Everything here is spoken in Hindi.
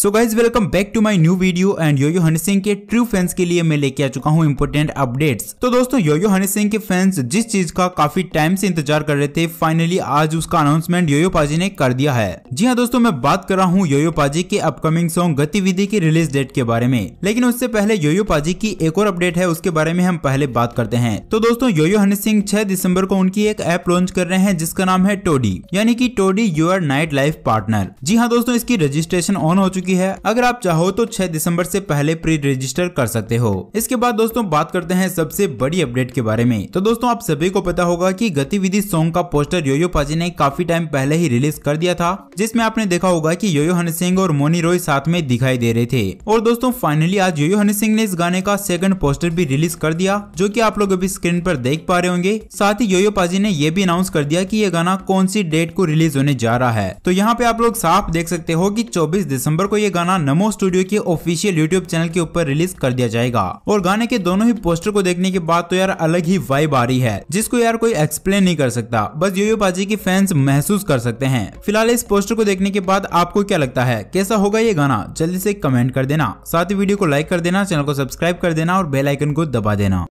so guys welcome back to my new video and yo yo Honey Singh के ट्रू फैंस के लिए मैं लेके आ चुका हूँ इम्पोर्टेंट अपडेट्स तो दोस्तों योयो हनी सिंह के फैंस जिस चीज का काफी टाइम से इंतजार कर रहे थे फाइनली आज उसका अनाउंसमेंट योयो पाजी ने कर दिया है जी हाँ दोस्तों मैं बात कर रहा हूँ योयो पाजी के अपकमिंग सॉन्ग गतिविधि की रिलीज डेट के बारे में लेकिन उससे पहले योयो पाजी की एक और अपडेट है उसके बारे में हम पहले बात करते हैं तो दोस्तों योयो हनी सिंह छह दिसम्बर को उनकी एक ऐप लॉन्च कर रहे हैं जिसका नाम है टोडी यानी की टोडी योर नाइट लाइफ पार्टनर जी हाँ दोस्तों इसकी रजिस्ट्रेशन ऑन हो चुकी चुकी है अगर आप चाहो तो 6 दिसंबर से पहले प्री रजिस्टर कर सकते हो इसके बाद दोस्तों बात करते हैं सबसे बड़ी अपडेट के बारे में तो दोस्तों आप सभी को पता होगा की गतिविधि सॉन्ग का पोस्टर योयो पाजी ने काफी टाइम पहले ही रिलीज कर दिया था जिसमे आपने देखा होगा की योयो हनी सिंह और मोनी रोय साथ में दिखाई दे रहे थे और दोस्तों फाइनली आज योयो हनी सिंह ने इस गाने का सेकंड पोस्टर भी रिलीज कर दिया जो कि आप लोग अभी स्क्रीन पर देख पा रहे होंगे साथ ही योयो पाजी ने यह भी अनाउंस कर दिया कि यह गाना कौन सी डेट को रिलीज होने जा रहा है तो यहाँ पे आप लोग साफ देख सकते हो कि 24 दिसंबर को को ये गाना नमो स्टूडियो के ऑफिशियल यूट्यूब चैनल के ऊपर रिलीज कर दिया जाएगा और गाने के दोनों ही पोस्टर को देखने के बाद तो यार अलग ही वाइब आ रही है जिसको यार कोई एक्सप्लेन नहीं कर सकता बस यो बाजी के फैंस महसूस कर सकते हैं फिलहाल इस पोस्टर को देखने के बाद आपको क्या लगता है कैसा होगा ये गाना जल्दी से कमेंट कर देना साथ ही वीडियो को लाइक कर देना चैनल को सब्सक्राइब कर देना और बेलाइकन को दबा देना